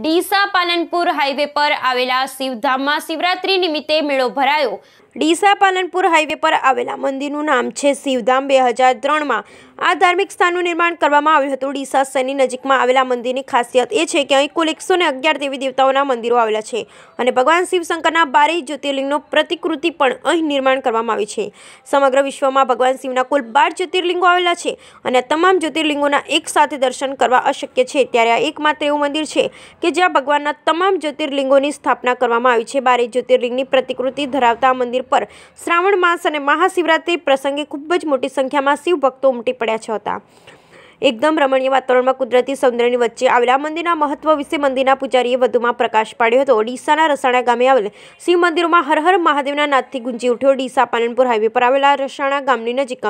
Deesa Palanpur highway પર આવેલા શિવધામમાં શિવરાત્રી નિમિત્તે મેળો ભરાયો ડીસા પાલનપુર હાઈવે પર આવેલા મંદિરનું નામ છે શિવધામ બે હજાર ત્રણમાં આ ધાર્મિક સ્થાનનું નિર્માણ કરવામાં આવ્યું હતું ડીસા શહેરની નજીકમાં આવેલા મંદિરની ખાસિયત એ છે કે અહીં કુલ એકસો ને અગિયાર દેવી દેવતાઓના મંદિરો આવેલા છે અને ભગવાન શિવશંકરના બારેય જ્યોતિર્લિંગનો પ્રતિકૃતિ પણ અહીં નિર્માણ કરવામાં આવી છે સમગ્ર વિશ્વમાં ભગવાન શિવના કુલ બાર જ્યોતિર્લિંગો આવેલા છે અને તમામ જ્યોતિર્લિંગોના એક સાથે દર્શન કરવા અશક્ય છે ત્યારે આ એકમાત્ર એવું મંદિર છે કે જ્યાં ભગવાનના તમામ જ્યોતિર્લિંગોની સ્થાપના કરવામાં આવી છે બારે જ્યોતિર્લિંગની પ્રતિકૃતિ ધરાવતા મંદિર પર શ્રાવણ માસ અને મહાશિવરાત્રિ પ્રસંગે ખૂબ જ મોટી સંખ્યામાં શિવ ભક્તો ઉમટી પડ્યા હતા એકદમ રમણીય વાતાવરણમાં કુદરતી સૌંદર્યની વચ્ચે આવેલા મંદિરના મહત્વ વિશે મંદિરના પૂજારીએ વધુમાં પ્રકાશ પાડ્યો હતો ઓડિશાના રસાણા ગામે આવેલ શિવ મંદિરોમાં હર હર મહાદેવના નાદથી ગુંજી ઉઠ્યો ડીસા પાલનપુર હાઈવે પર આવેલા રસાણા ગામની નજીક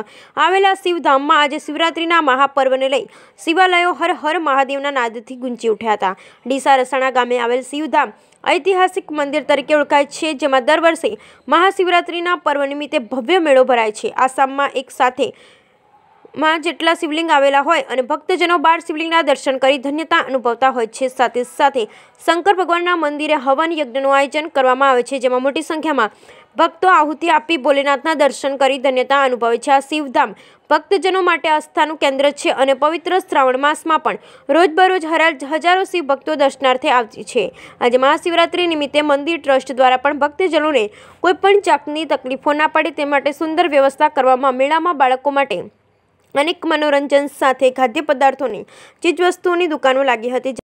આવેલા શિવધામમાં આજે શિવરાત્રિના મહાપર્વને લઈ શિવાલયો હર હર મહાદેવના નાદથી ગુંજી ઉઠ્યા હતા ડીસા રસાણા ગામે આવેલ શિવધામ ઐતિહાસિક મંદિર તરીકે ઓળખાય છે જેમાં દર વર્ષે મહાશિવરાત્રિના પર્વ નિમિત્તે ભવ્ય મેળો ભરાય છે આસામમાં એક સાથે માં જેટલા શિવલિંગ આવેલા હોય અને ભક્તજનો બાર શિવલિંગના દર્શન કરી ધન્યતા અનુભવતા હોય છે સાથે સાથે શંકર ભગવાનના મંદિરે હવન યજ્ઞનું આયોજન કરવામાં આવે છે જેમાં મોટી સંખ્યામાં ભક્તો આહુતિ આપી ભોલેનાથના દર્શન કરી ધન્યતા અનુભવે છે આ શિવધામ ભક્તજનો માટે આસ્થાનું કેન્દ્ર છે અને પવિત્ર શ્રાવણ માસમાં પણ રોજબરોજ હજારો શિવ ભક્તો દર્શનાર્થે આવતી છે આજે મહાશિવરાત્રિ નિમિત્તે મંદિર ટ્રસ્ટ દ્વારા પણ ભક્તજનોને કોઈપણ જાતની તકલીફો ના પડે તે માટે સુંદર વ્યવસ્થા કરવામાં મેળામાં બાળકો માટે અનેક મનોરંજન સાથે ખાદ્ય પદાર્થોની ચીજવસ્તુઓની દુકાનો લાગી હતી